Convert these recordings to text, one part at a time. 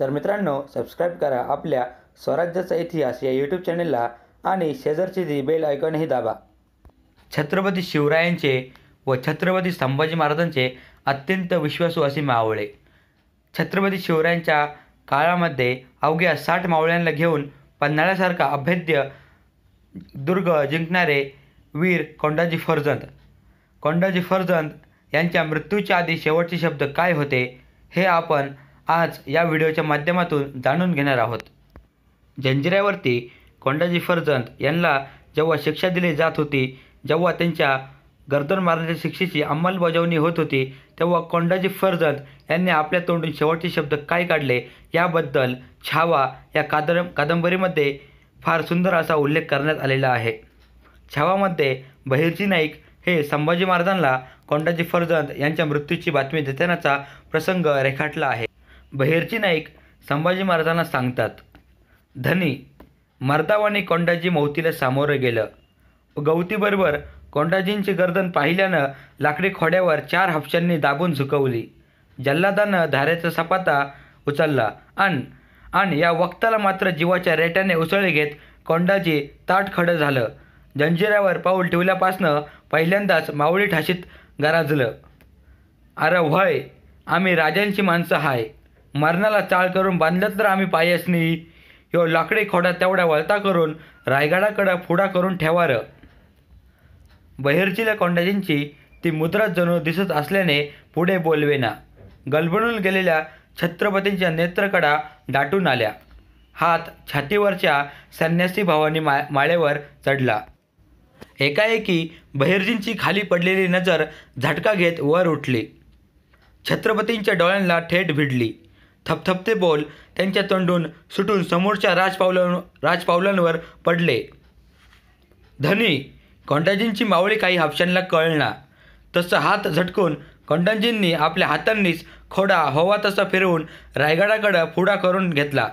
तर मित्रांनो सबस्क्राईब करा आपल्या स्वराज्याचा इतिहास या यूट्यूब चॅनेलला आणि शेजारचे जी बेल आयकॉनही दाबा छत्रपती शिवरायांचे व छत्रपती संभाजी महाराजांचे अत्यंत विश्वासू असे मावळे छत्रपती शिवरायांच्या काळामध्ये अवघ्या साठ मावळ्यांना घेऊन पन्हाळ्यासारखा अभेद्य दुर्ग जिंकणारे वीर कोंडाजी फर्जंद कोंडाजी फर्जंद यांच्या मृत्यूच्या आधी शेवटचे शब्द काय होते हे आपण आज या व्हिडिओच्या माध्यमातून जाणून घेणार आहोत जंजिऱ्यावरती कोंडाजी फर्जंत यांना जेव्हा शिक्षा दिली जात होती जेव्हा त्यांच्या गर्दन मारण्याच्या शिक्षेची अंमलबजावणी होत होती तेव्हा कोंडाजी फर्जंत यांनी आपल्या तोंडून शेवटचे शब्द काय काढले याबद्दल छावा या कादर कादंबरीमध्ये फार सुंदर असा उल्लेख करण्यात आलेला आहे छावामध्ये बहिरजी नाईक हे संभाजी महाराजांना कोंडाजी फर्जंत यांच्या मृत्यूची बातमी देतानाचा प्रसंग रेखाटला आहे बहिरची नाईक संभाजी महाराजांना सांगतात धनी मर्दावाने कोंडाजी मौतीला सामोरं गेलं गवतीबरोबर कोंडाजींची गर्दन पाहिल्यानं लाकडी खोड्यावर चार हापशांनी दाबून झुकवली जल्लादानं धाऱ्याचा सपाता उचलला अन आणि या वक्ताला मात्र जीवाच्या रेट्याने उसळले घेत कोंडाजी ताट खडं झालं जंजिऱ्यावर पाऊल ठेवल्यापासनं पहिल्यांदाच मावळी ठाशीत गराजलं अरे व्हय आम्ही राजांची माणसं हाय मरणाला चाळ करून बांधलं तर आम्ही पाहिजेच नाही ह्यो लाकडी खोडा तेवढ्या वळता करून रायगडाकडं फुडा करून ठेवार बहिरचिल्या कोंडाजींची ती मुद्रा जणू दिसत असल्याने पुढे बोलवेना गलबडून गेलेल्या छत्रपतींच्या नेत्रकडा दाटून आल्या हात छातीवरच्या संन्यासी भावाने मा माळेवर चढला एकाएकी बहिर्जींची खाली पडलेली नजर झटका घेत वर उठली छत्रपतींच्या डोळ्यांना थेट भिडली थपथपते बोल त्यांच्या तोंडून सुटून समोरच्या राजपावला राजपावलांवर पडले धनी कोंडाजींची मावळी काही हापशांना कळना तसं हात झटकून कोंडाजींनी आपल्या हातांनीच खोडा हवा तसा फिरवून रायगडाकडं फुडा करून घेतला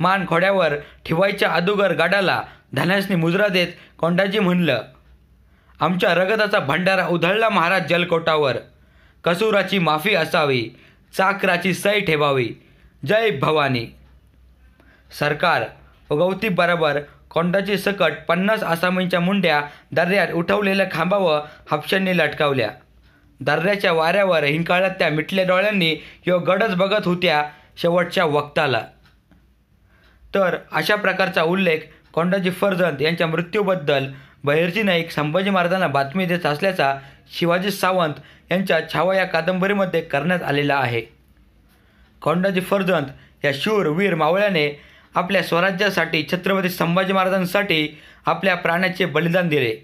मान खोड्यावर ठेवायच्या अदुगर गाडाला धनासनी मुजरा देत कोंडाजी म्हणलं आमच्या रगताचा भंडारा उधळला महाराज जलकोटावर कसुराची माफी असावी चाकराची सई ठेवावी जय भवानी सरकार बराबर कोंडाची सकट पन्नास आसामींच्या मुंड्या दर्यात उठवलेल्या खांबावर हापशांनी लटकावल्या दर्याच्या वाऱ्यावर हिंकाळ्यात त्या मिटल्या डोळ्यांनी यो गडच बघत होत्या शेवटच्या वक्ताला तर अशा प्रकारचा उल्लेख कोंडाजी फर्जंद यांच्या मृत्यूबद्दल बहिर्जी नाईक संभाजी महाराजांना बातमी देत असल्याचा शिवाजी सावंत यांच्या छावा या कादंबरीमध्ये करण्यात आलेला आहे कोंडाजी फर्जंत या शूर वीर मावळ्याने आपल्या स्वराज्यासाठी छत्रपती संभाजी महाराजांसाठी आपल्या प्राण्याचे बलिदान दिले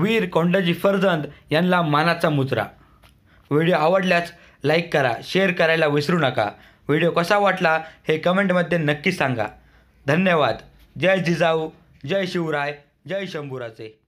वीर कोंडाजी फर्जंद यांना मानाचा मुजरा व्हिडिओ आवडल्यास लाईक करा शेअर करायला विसरू नका व्हिडिओ कसा वाटला हे कमेंटमध्ये नक्की सांगा धन्यवाद जय जिजाऊ जय शिवराय जय शंभूराचे